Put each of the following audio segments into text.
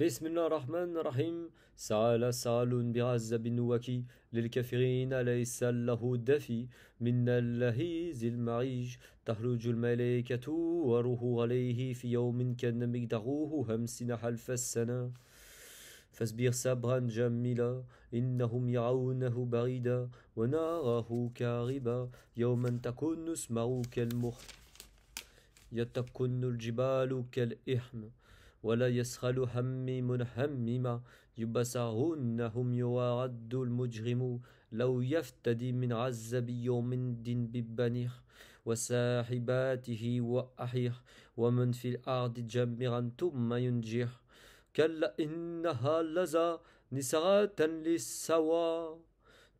بسم الله الرحمن الرحيم سال سال بن وكي للكافرين ليس له دفي من اللهيز المعيش تخرج الملائكة وروح عليه في يوم كان مقداره همسنا حلف السنة فاصبر صبرا جميلا إنهم يعونه بعيدا وناره كاربا يوما تكون اسمه كالمخ يتكن الجبال كالإحم ولا يسخل همم همما يبصرونهم يوعد المجرم لو يفتدي من عز يوم دين ببنيه وساحباته وأحيه ومن في الأرض جميعا ثم ينجيه كلا إنها لزا نسعة للسواه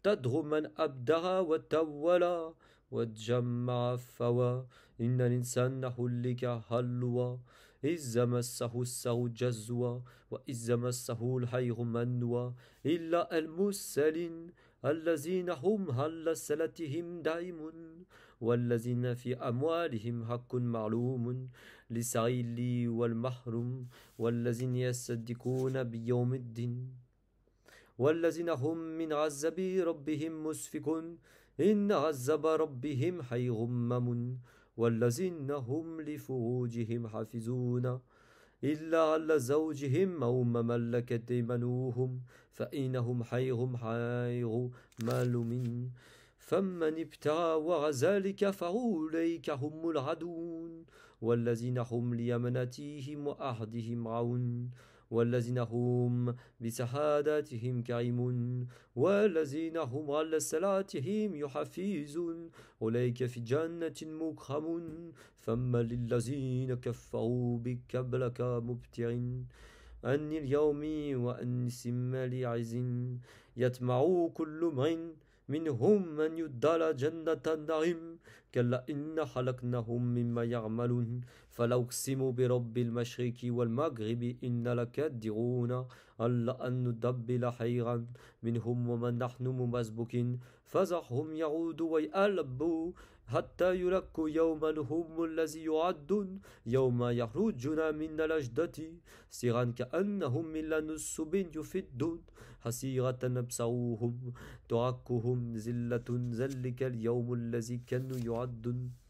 تدعو من أبدع وتولى وتجمع فوى إن الإنسان هلك هلوى إذا مسه السهو جزوى وإذا مسه الخير منوى إلا المرسلين الذين هم على سلتهم دائمون والذين في أموالهم حق معلوم لسعيلي والمحروم والذين يصدقون بيوم الدين والذين هم من عذاب ربهم مسفكون إن عذاب ربهم غمم والذين هم لفروجهم حافظون إلا على زوجهم أو ما ملكت أيمانهم فإنهم حيهم حير من فمن ابتغى وراء ذلك فأولئك هم العدون والذين هم ليمناتهم وأهدهم عون والذين هم بشهاداتهم كريمون والذين هم على صلاتهم يحفيزون أولئك في جنة مكرمون فما للذين كفروا بكبلك مبتعين أن اليوم وأن سمال عز يتمع كل من منهم من يدلى جنة النعيم كلا إن خلقناهم مما يعملون فلا أقسم برب المشرق والمغرب إن لكادرون ألا أن ندبل خيرا منهم ومن نحن مبزبكين فزعهم يعود ويألبوا حتى يلك يوما هم الذي يعد يوم يخرجون من الأجداد سيرا كأنهم من لنسب يفدون حسيرة أبصروهم تركهم زلة ذلك اليوم الذي كانوا يعدون